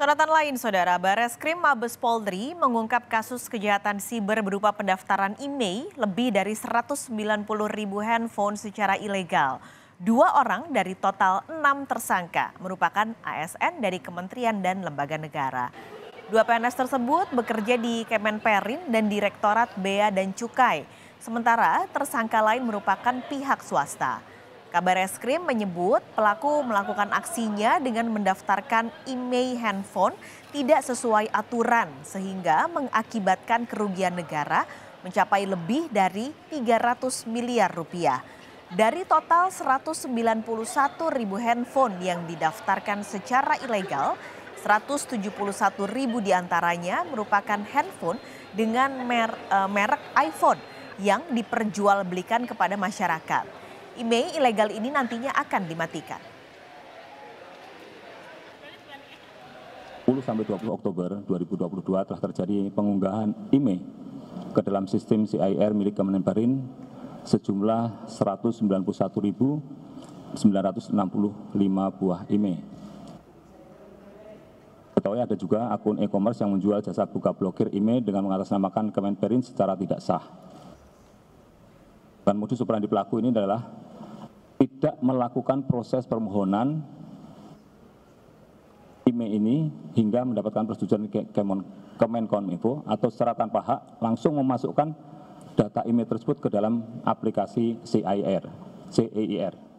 Sorotan lain, Saudara, Bareskrim Mabes Polri mengungkap kasus kejahatan siber berupa pendaftaran IMEI lebih dari 190 ribu handphone secara ilegal. Dua orang dari total enam tersangka merupakan ASN dari kementerian dan lembaga negara. Dua PNS tersebut bekerja di Kemenperin dan Direktorat Bea dan Cukai. Sementara tersangka lain merupakan pihak swasta. Kabar Eskrim menyebut pelaku melakukan aksinya dengan mendaftarkan email handphone tidak sesuai aturan sehingga mengakibatkan kerugian negara mencapai lebih dari 300 miliar rupiah. Dari total 191 ribu handphone yang didaftarkan secara ilegal, 171 ribu diantaranya merupakan handphone dengan eh, merek iPhone yang diperjualbelikan kepada masyarakat. IMEI ilegal ini nantinya akan dimatikan. 10 sampai 20 Oktober 2022 telah terjadi pengunggahan IMEI ke dalam sistem CIR milik Kemenperin sejumlah 191.965 buah IMEI. Ketahui ada juga akun e-commerce yang menjual jasa buka blokir IMEI dengan mengatasnamakan Kemenperin secara tidak sah. Dan modus operandi pelaku ini adalah tidak melakukan proses permohonan IME ini hingga mendapatkan persetujuan Kemenkom Info atau secara tanpa hak langsung memasukkan data IME tersebut ke dalam aplikasi CIR, CEIR.